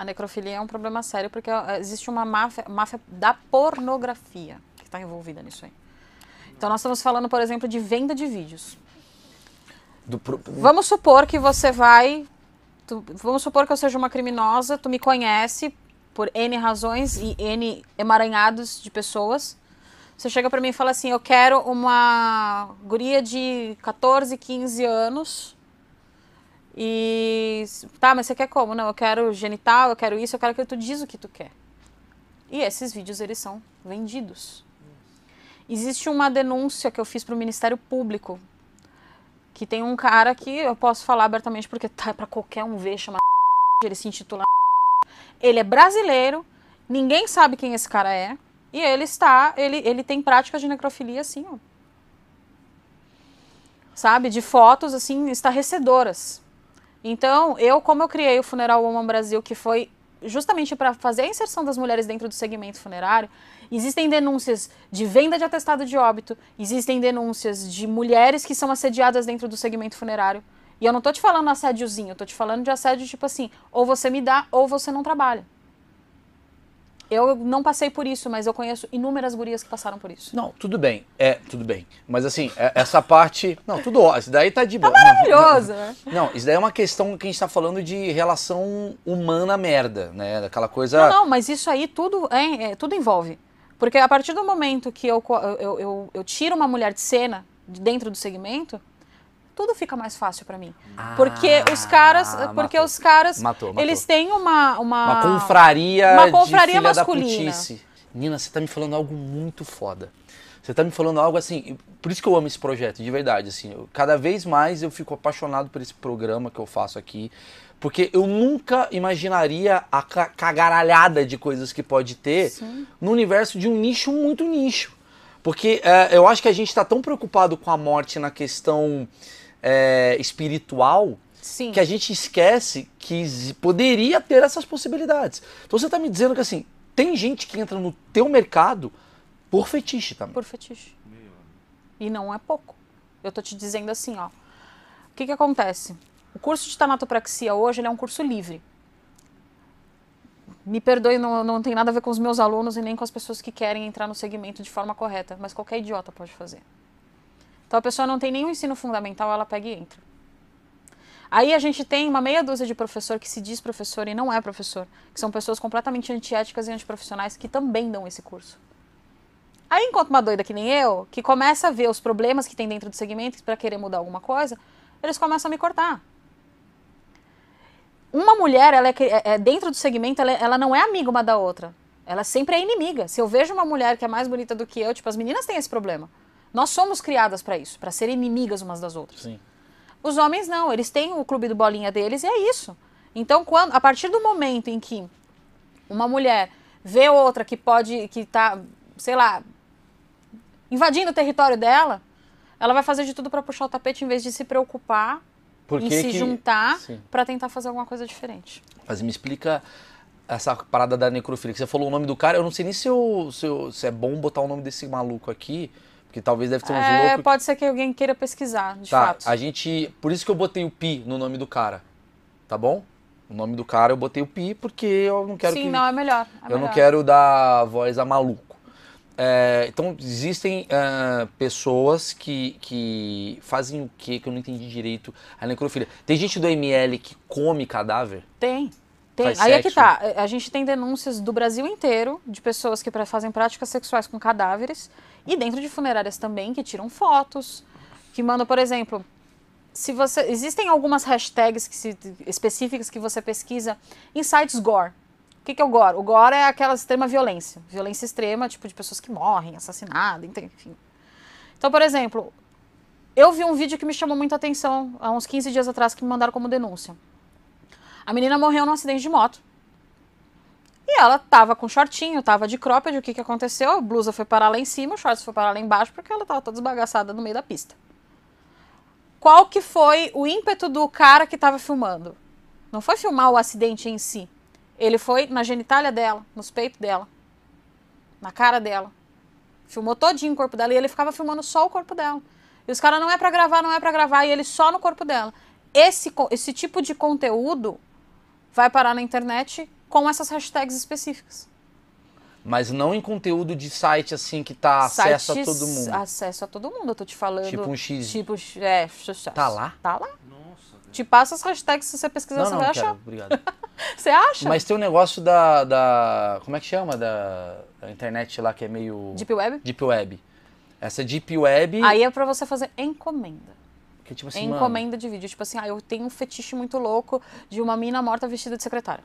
a necrofilia é um problema sério porque existe uma máfia, máfia da pornografia que está envolvida nisso aí. Então nós estamos falando, por exemplo, de venda de vídeos. Pro... Vamos supor que você vai, tu, vamos supor que eu seja uma criminosa, tu me conhece por n razões e n emaranhados de pessoas. Você chega para mim e fala assim: "Eu quero uma guria de 14, 15 anos e tá, mas você quer como? Não, eu quero genital, eu quero isso, eu quero que tu diz o que tu quer. E esses vídeos eles são vendidos. Existe uma denúncia que eu fiz para o Ministério Público, que tem um cara que eu posso falar abertamente porque tá para qualquer um ver chamar ele se intitula ele é brasileiro, ninguém sabe quem esse cara é e ele está, ele ele tem práticas de necrofilia assim, ó. Sabe, de fotos assim estarrecedoras. Então, eu, como eu criei o Funeral Woman Brasil, que foi justamente para fazer a inserção das mulheres dentro do segmento funerário, existem denúncias de venda de atestado de óbito, existem denúncias de mulheres que são assediadas dentro do segmento funerário. E eu não tô te falando assédiozinho, eu tô te falando de assédio tipo assim, ou você me dá ou você não trabalha. Eu não passei por isso, mas eu conheço inúmeras gurias que passaram por isso. Não, tudo bem. É, tudo bem. Mas assim, é, essa parte. Não, tudo ó, Isso daí tá de boa. Tá maravilhoso, né? Não, isso daí é uma questão que a gente tá falando de relação humana merda, né? Daquela coisa. Não, não, mas isso aí tudo, é, é, tudo envolve. Porque a partir do momento que eu, eu, eu, eu tiro uma mulher de cena, de dentro do segmento, tudo fica mais fácil para mim. Ah, porque os caras, ah, porque matou, os caras, matou, matou. eles têm uma uma, uma confraria, uma confraria masculina. Nina, você tá me falando algo muito foda. Você tá me falando algo assim, por isso que eu amo esse projeto, de verdade, assim, eu, cada vez mais eu fico apaixonado por esse programa que eu faço aqui, porque eu nunca imaginaria a cagaralhada de coisas que pode ter Sim. no universo de um nicho muito nicho. Porque é, eu acho que a gente está tão preocupado com a morte na questão é, espiritual Sim. que a gente esquece que poderia ter essas possibilidades. Então você está me dizendo que assim, tem gente que entra no teu mercado por fetiche também. Por fetiche. E não é pouco. Eu tô te dizendo assim, ó. O que que acontece? O curso de tanatopraxia hoje é um curso livre. Me perdoe, não, não tem nada a ver com os meus alunos e nem com as pessoas que querem entrar no segmento de forma correta, mas qualquer idiota pode fazer. Então a pessoa não tem nenhum ensino fundamental, ela pega e entra. Aí a gente tem uma meia dúzia de professor que se diz professor e não é professor, que são pessoas completamente antiéticas e antiprofissionais que também dão esse curso. Aí enquanto uma doida que nem eu, que começa a ver os problemas que tem dentro do segmento para querer mudar alguma coisa, eles começam a me cortar. Uma mulher, ela é, é, é dentro do segmento, ela, é, ela não é amiga uma da outra. Ela sempre é inimiga. Se eu vejo uma mulher que é mais bonita do que eu, tipo, as meninas têm esse problema. Nós somos criadas para isso, para ser inimigas umas das outras. Sim. Os homens não, eles têm o clube do bolinha deles e é isso. Então, quando, a partir do momento em que uma mulher vê outra que pode, que tá, sei lá, invadindo o território dela, ela vai fazer de tudo para puxar o tapete em vez de se preocupar Por em se que... juntar para tentar fazer alguma coisa diferente. Mas me explica essa parada da necrofilia. Que você falou o nome do cara, eu não sei nem se, eu, se, eu, se é bom botar o nome desse maluco aqui. Porque talvez deve ser um é, Pode ser que alguém queira pesquisar, de tá, fato. A gente. Por isso que eu botei o Pi no nome do cara. Tá bom? O nome do cara eu botei o Pi porque eu não quero. Sim, que, não, é melhor. É eu melhor. não quero dar voz a maluco. É, então, existem uh, pessoas que, que fazem o quê? Que eu não entendi direito a necrofilia. Tem gente do ML que come cadáver? Tem. Tem, aí sexo. é que tá. A gente tem denúncias do Brasil inteiro de pessoas que fazem práticas sexuais com cadáveres e dentro de funerárias também que tiram fotos, que mandam, por exemplo, se você existem algumas hashtags que se, específicas que você pesquisa em sites gore. O que, que é o gore? O gore é aquela extrema violência, violência extrema, tipo de pessoas que morrem, assassinadas, enfim. Então, por exemplo, eu vi um vídeo que me chamou muita atenção há uns 15 dias atrás que me mandaram como denúncia. A menina morreu num acidente de moto. E ela tava com shortinho, tava de cropped, o que que aconteceu? A blusa foi parar lá em cima, o shorts foi parar lá embaixo, porque ela tava toda esbagaçada no meio da pista. Qual que foi o ímpeto do cara que tava filmando? Não foi filmar o acidente em si. Ele foi na genitália dela, nos peitos dela, na cara dela. Filmou todinho o corpo dela e ele ficava filmando só o corpo dela. E os caras não é para gravar, não é para gravar, e ele só no corpo dela. Esse, esse tipo de conteúdo vai parar na internet com essas hashtags específicas. Mas não em conteúdo de site assim que tá Sites, acesso a todo mundo. Acesso a todo mundo, eu tô te falando. Tipo um X. Tipo, é, tá lá? Tá lá. Nossa. Te passa as hashtags, se você pesquisar, não, você não, vai quero, achar. Obrigado. você acha? Mas tem um negócio da, da. Como é que chama? Da, da internet lá que é meio. Deep Web? Deep Web. Essa Deep Web. Aí é pra você fazer encomenda. Que, tipo assim, encomenda mano... de vídeo. Tipo assim, ah, eu tenho um fetiche muito louco de uma mina morta vestida de secretária.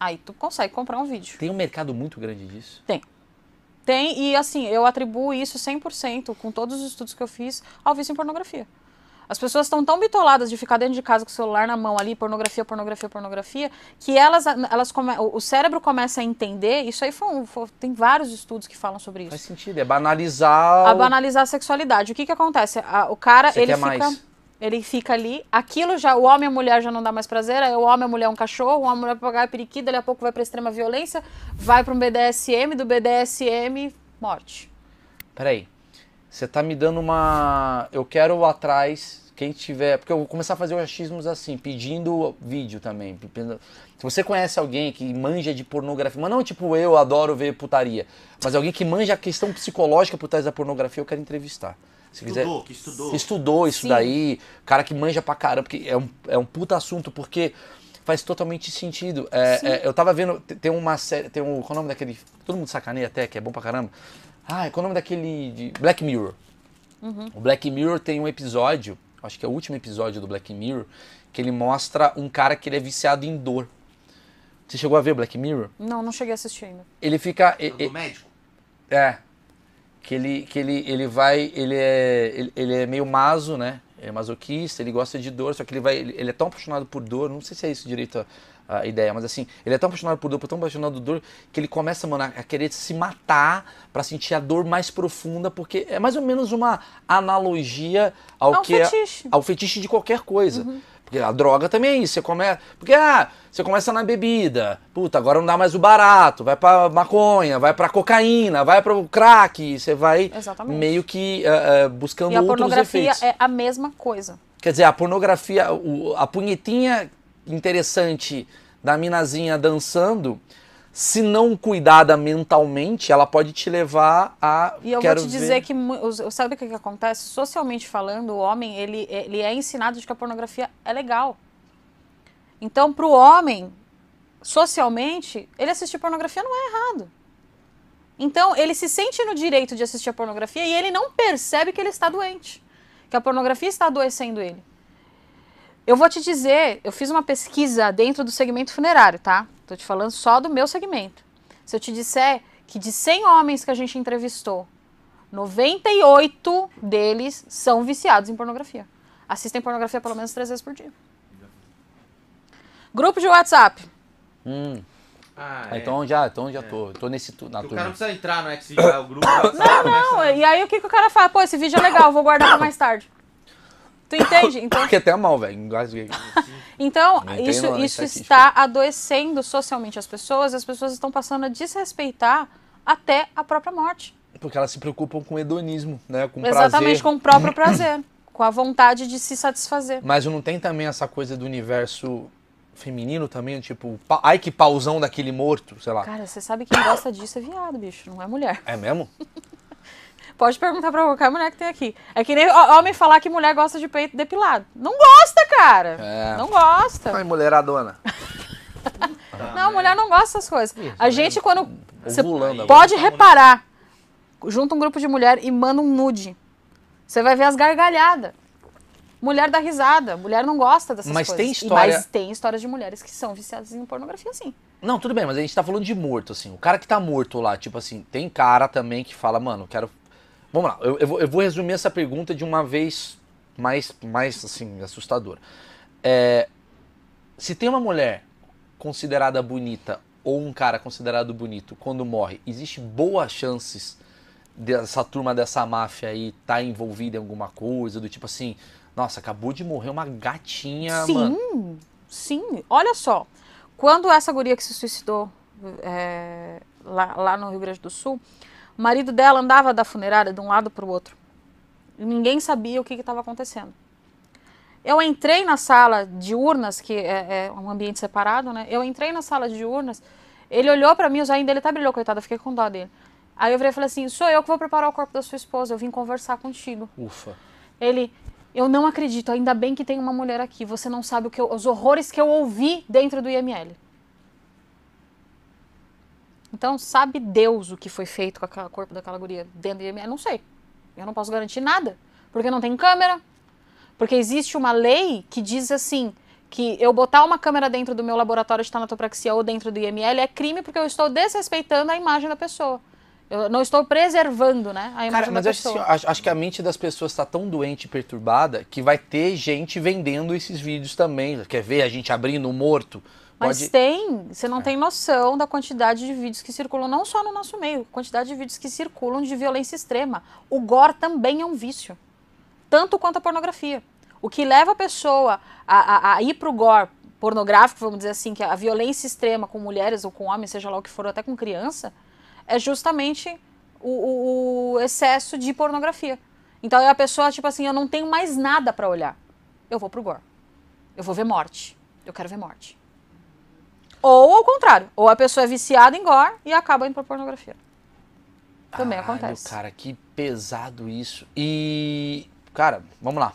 Aí tu consegue comprar um vídeo. Tem um mercado muito grande disso? Tem. Tem, e assim, eu atribuo isso 100%, com todos os estudos que eu fiz, ao vício em pornografia. As pessoas estão tão bitoladas de ficar dentro de casa com o celular na mão ali, pornografia, pornografia, pornografia, que elas, elas come, o cérebro começa a entender. Isso aí foi, foi tem vários estudos que falam sobre isso. Faz sentido, é banalizar. A banalizar a sexualidade. O que que acontece? A, o cara, Você ele fica. Mais. Ele fica ali, aquilo já, o homem e a mulher já não dá mais prazer, aí o homem e a mulher é um cachorro, o homem e a mulher vai é pagar periquita, daqui a pouco vai para extrema violência, vai para um BDSM, do BDSM, morte. Peraí, você tá me dando uma. Eu quero atrás, quem tiver. Porque eu vou começar a fazer os achismos assim, pedindo vídeo também. Se você conhece alguém que manja de pornografia, mas não tipo eu adoro ver putaria, mas alguém que manja a questão psicológica por trás da pornografia, eu quero entrevistar. Se estudou, que estudou. estudou isso Sim. daí, cara que manja pra caramba, porque é um, é um puta assunto, porque faz totalmente sentido. É, é, eu tava vendo, tem uma série, tem um, qual é o nome daquele, todo mundo sacaneia até, que é bom pra caramba, ah, qual é o nome daquele. De Black Mirror. Uhum. O Black Mirror tem um episódio, acho que é o último episódio do Black Mirror, que ele mostra um cara que ele é viciado em dor. Você chegou a ver Black Mirror? Não, não cheguei a assistir ainda. Ele fica. É, do médico? É. Que ele, que ele, ele vai. Ele é, ele, ele é meio maso, né? Ele é masoquista, ele gosta de dor, só que ele vai. Ele, ele é tão apaixonado por dor, não sei se é isso direito. A, a ideia, mas assim, ele é tão apaixonado por dor, tão apaixonado por dor, que ele começa, mano, a querer se matar para sentir a dor mais profunda, porque é mais ou menos uma analogia ao, ao é que é fetiche. É, ao fetiche de qualquer coisa. Uhum. Porque a droga também é isso, você começa, porque ah, você começa na bebida. Puta, agora não dá mais o barato, vai para maconha, vai para cocaína, vai para o crack, você vai Exatamente. meio que uh, uh, buscando e outros efeitos. a pornografia efeitos. é a mesma coisa. Quer dizer, a pornografia, a punhetinha interessante da minazinha dançando, se não cuidada mentalmente, ela pode te levar a. E eu vou te dizer ver... que sabe o que, é que acontece? Socialmente falando, o homem ele, ele é ensinado de que a pornografia é legal. Então, para o homem, socialmente, ele assistir pornografia não é errado. Então, ele se sente no direito de assistir a pornografia e ele não percebe que ele está doente, que a pornografia está adoecendo ele. Eu vou te dizer, eu fiz uma pesquisa dentro do segmento funerário, tá? Tô te falando só do meu segmento. Se eu te disser que de 100 homens que a gente entrevistou, 98 deles são viciados em pornografia. Assistem pornografia pelo menos três vezes por dia. Grupo de WhatsApp. Hum. Ah, ah é. Então já, então já é. tô, tô nesse na O cara não precisa entrar no né, Xvideos, é o grupo. É não, não. E aí o que, que o cara fala? Pô, esse vídeo é legal, vou guardar pra mais tarde. Tu entende? Então... Fiquei até mal, velho. Engasguei. então, isso, isso é está adoecendo socialmente as pessoas e as pessoas estão passando a desrespeitar até a própria morte. Porque elas se preocupam com hedonismo, né? Com Exatamente, prazer. com o próprio prazer. com a vontade de se satisfazer. Mas não tem também essa coisa do universo feminino também, tipo, ai que pausão daquele morto, sei lá. Cara, você sabe que quem gosta disso é viado, bicho, não é mulher. É mesmo? Pode perguntar pra qualquer mulher que tem aqui. É que nem homem falar que mulher gosta de peito depilado. Não gosta, cara. É. Não gosta. Ai, mulheradona. não, mulher não gosta dessas coisas. Isso, a gente, quando. Você pode reparar. Junta um grupo de mulher e manda um nude. Você vai ver as gargalhadas. Mulher dá risada, mulher não gosta dessas mas coisas. Tem história... E, mas tem histórias de mulheres que são viciadas em pornografia, sim. Não, tudo bem, mas a gente tá falando de morto, assim. O cara que tá morto lá, tipo assim, tem cara também que fala, mano, quero Vamos lá, eu, eu, vou, eu, vou, resumir essa pergunta de uma vez mais, mais assim, assustadora. É, se tem uma mulher considerada bonita ou um cara considerado bonito quando morre, existe boas chances dessa turma dessa máfia aí tá envolvida em alguma coisa, do tipo assim, nossa, acabou de morrer uma gatinha, Sim, mano. sim. Olha só, quando essa guria que se suicidou é, lá, lá no Rio Grande do Sul, o marido dela andava da funerária de um lado para o outro. E ninguém sabia o que estava acontecendo. Eu entrei na sala de urnas, que é, é, um ambiente separado, né? Eu entrei na sala de urnas, ele olhou para mim, o ainda ele até tá brilhou, coitado, eu fiquei com dó dele. Aí eu virei e falei assim: sou eu que vou preparar o corpo da sua esposa, eu vim conversar contigo. Ufa. Ele, eu não acredito, ainda bem que tem uma mulher aqui, você não sabe o que eu, os horrores que eu ouvi dentro do IML. Então, sabe Deus o que foi feito com aquele corpo daquela guria dentro do IML? Não sei. Eu não posso garantir nada, porque não tem câmera. Porque existe uma lei que diz assim, que eu botar uma câmera dentro do meu laboratório de tanatopraxia ou dentro do IML é crime porque eu estou desrespeitando a imagem da pessoa. Eu não estou preservando, né? A imagem Cara, mas eu Acho, acho, assim, acho, que a mente das pessoas está tão doente e perturbada que vai ter gente vendendo esses vídeos também. Quer ver a gente abrindo o morto? Mas Pode... tem, você não é. tem noção da quantidade de vídeos que circulam, não só no nosso meio, quantidade de vídeos que circulam de violência extrema. O gore também é um vício, tanto quanto a pornografia. O que leva a pessoa a, a, a ir para o gore pornográfico, vamos dizer assim, que é a violência extrema com mulheres ou com homens, seja lá o que for, até com criança, é justamente o, o excesso de pornografia. Então é a pessoa, tipo assim, eu não tenho mais nada para olhar. Eu vou pro gore. Eu vou ver morte. Eu quero ver morte. Ou ao contrário, ou a pessoa é viciada em gore e acaba indo pra pornografia. Também Caralho, acontece. Cara, que pesado isso. E, cara, vamos lá.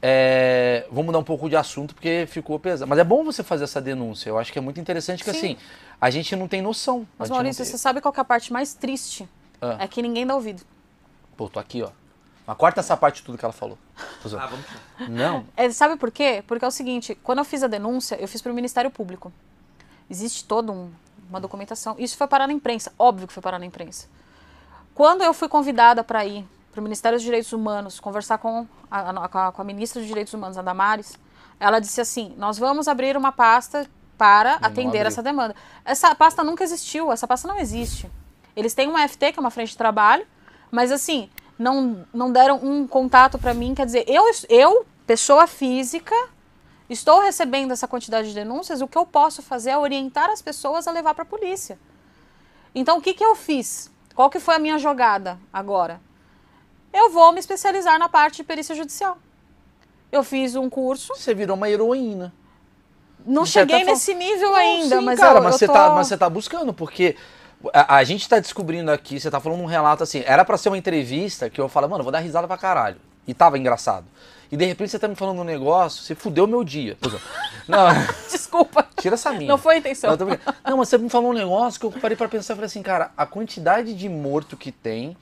É, vamos mudar um pouco de assunto porque ficou pesado. Mas é bom você fazer essa denúncia. Eu acho que é muito interessante que Sim. assim a gente não tem noção. Mas, Maurício, você sabe qual é a parte mais triste? Ah. É que ninguém dá ouvido. Pô, tô aqui, ó. Mas corta essa parte de tudo que ela falou. Ah, vamos Não. É, sabe por quê? Porque é o seguinte, quando eu fiz a denúncia, eu fiz para o Ministério Público. Existe toda um, uma documentação. Isso foi parar na imprensa. Óbvio que foi parar na imprensa. Quando eu fui convidada para ir para o Ministério dos Direitos Humanos conversar com a, a, com a ministra dos Direitos Humanos, a Damares, ela disse assim: Nós vamos abrir uma pasta para atender essa demanda. Essa pasta nunca existiu, essa pasta não existe. Eles têm uma FT, que é uma frente de trabalho, mas assim, não, não deram um contato para mim. Quer dizer, eu, eu, pessoa física, estou recebendo essa quantidade de denúncias, o que eu posso fazer é orientar as pessoas a levar para a polícia. Então, o que, que eu fiz? Qual que foi a minha jogada agora? Eu vou me especializar na parte de perícia judicial. Eu fiz um curso. Você virou uma heroína não cheguei nesse nível não, ainda, sim, mas cara, eu, mas eu você tô... tá, mas você tá buscando, porque a, a gente tá descobrindo aqui, você tá falando um relato assim, era para ser uma entrevista que eu falo, mano, eu vou dar risada pra caralho. E tava engraçado. E de repente você tá me falando um negócio, você fudeu meu dia. Não. Desculpa. Tira essa minha. Não foi a intenção. Não, não, mas você me falou um negócio que eu parei para pensar, e falei assim, cara, a quantidade de morto que tem,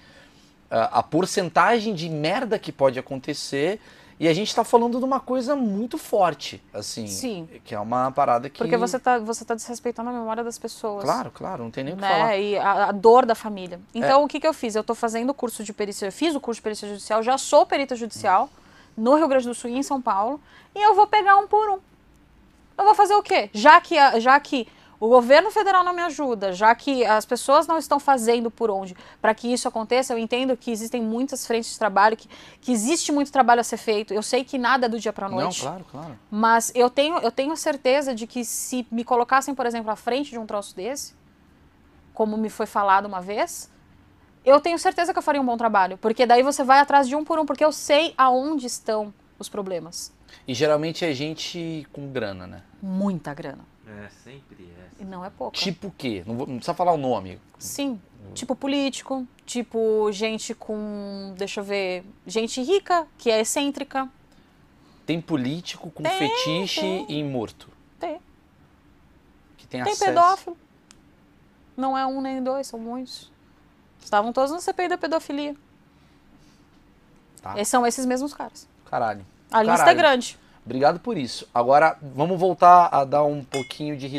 a porcentagem de merda que pode acontecer, e a gente está falando de uma coisa muito forte, assim. Sim. Que é uma parada que. Porque você tá você tá desrespeitando a memória das pessoas. Claro, claro, não tem nem o que né? falar. E a, a, dor da família. É. Então, é. o que, que eu fiz? Eu estou fazendo o curso de perícia, eu fiz o curso de perícia judicial, já sou perita judicial no Rio Grande do Sul e em São Paulo, e eu vou pegar um por um. Eu vou fazer o quê? Já que, já que o governo federal não me ajuda, já que as pessoas não estão fazendo por onde para que isso aconteça. Eu entendo que existem muitas frentes de trabalho, que, que existe muito trabalho a ser feito. Eu sei que nada é do dia para a noite. Não, claro, claro. Mas eu tenho, eu tenho certeza de que se me colocassem, por exemplo, à frente de um troço desse, como me foi falado uma vez, eu tenho certeza que eu faria um bom trabalho, porque daí você vai atrás de um por um, porque eu sei aonde estão os problemas. E geralmente é gente com grana, né? Muita grana é, sempre é. E não é pouco Tipo o quê? Não, vou, não precisa falar o nome. Sim. Tipo político, tipo gente com. Deixa eu ver. Gente rica, que é excêntrica. Tem político com tem, fetiche tem. e morto. Tem. Que tem, tem acesso. pedófilo. Não é um nem dois, são muitos. Estavam todos no CPI da pedofilia. Tá. E são esses mesmos caras. Caralho. A Caralho. lista é grande. Obrigado por isso. Agora vamos voltar a dar um pouquinho de